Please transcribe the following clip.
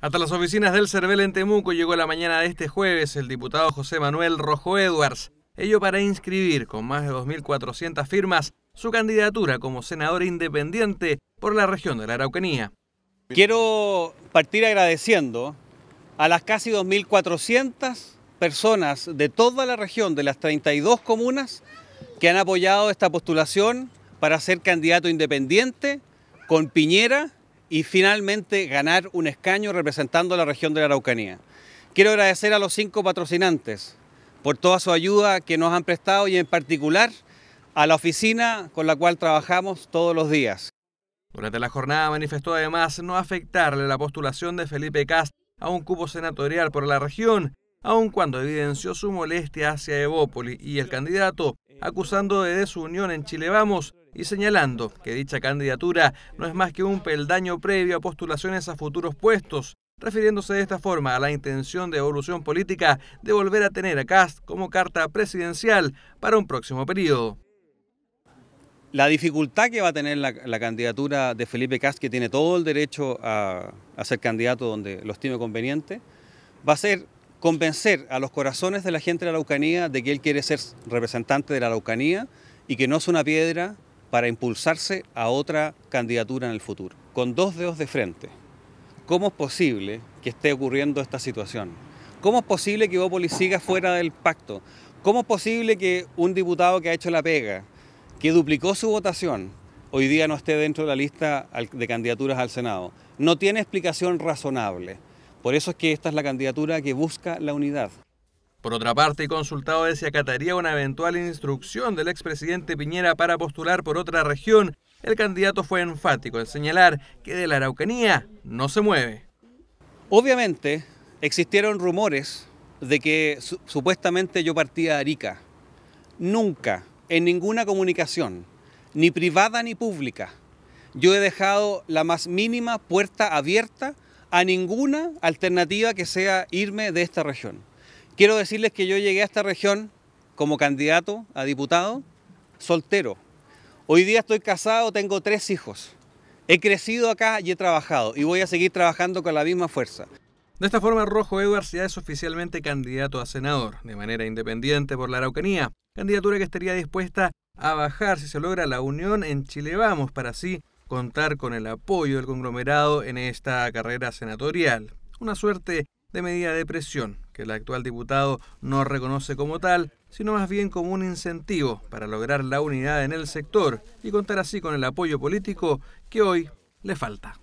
Hasta las oficinas del CERVEL en Temuco llegó la mañana de este jueves el diputado José Manuel Rojo Edwards, ello para inscribir con más de 2.400 firmas su candidatura como senador independiente por la región de la Araucanía. Quiero partir agradeciendo a las casi 2.400 personas de toda la región, de las 32 comunas, que han apoyado esta postulación para ser candidato independiente con Piñera y finalmente ganar un escaño representando a la región de la Araucanía. Quiero agradecer a los cinco patrocinantes por toda su ayuda que nos han prestado y en particular a la oficina con la cual trabajamos todos los días. Durante la jornada manifestó además no afectarle la postulación de Felipe Cast a un cupo senatorial por la región, aun cuando evidenció su molestia hacia Evópoli y el candidato acusando de desunión en Chile Vamos y señalando que dicha candidatura no es más que un peldaño previo a postulaciones a futuros puestos, refiriéndose de esta forma a la intención de evolución política de volver a tener a Cast como carta presidencial para un próximo periodo. La dificultad que va a tener la, candidatura de Felipe Cast, que tiene todo el derecho a, a ser candidato donde lo estime conveniente, va a ser convencer a los corazones de la gente de la Araucanía de que él quiere ser representante de la Araucanía y que no es una piedra para impulsarse a otra candidatura en el futuro. Con dos dedos de frente, ¿cómo es posible que esté ocurriendo esta situación? ¿Cómo es posible que Bópolis siga fuera del pacto? ¿Cómo es posible que un diputado que ha hecho la pega, que duplicó su votación, hoy día no esté dentro de la lista de candidaturas al Senado? No tiene explicación razonable. Por eso es que esta es la candidatura que busca la unidad. Por otra parte, consultado de si acataría una eventual instrucción del expresidente Piñera para postular por otra región, el candidato fue enfático en señalar que de la Araucanía no se mueve. Obviamente existieron rumores de que supuestamente yo partía a Arica. Nunca, en ninguna comunicación, ni privada ni pública, yo he dejado la más mínima puerta abierta a ninguna alternativa que sea irme de esta región. Quiero decirles que yo llegué a esta región como candidato a diputado soltero. Hoy día estoy casado, tengo tres hijos. He crecido acá y he trabajado y voy a seguir trabajando con la misma fuerza. De esta forma, Rojo Edwards ya es oficialmente candidato a senador, de manera independiente por la Araucanía, candidatura que estaría dispuesta a bajar si se logra la unión en Chile Vamos para así contar con el apoyo del conglomerado en esta carrera senatorial, una suerte de medida de presión que el actual diputado no reconoce como tal, sino más bien como un incentivo para lograr la unidad en el sector y contar así con el apoyo político que hoy le falta.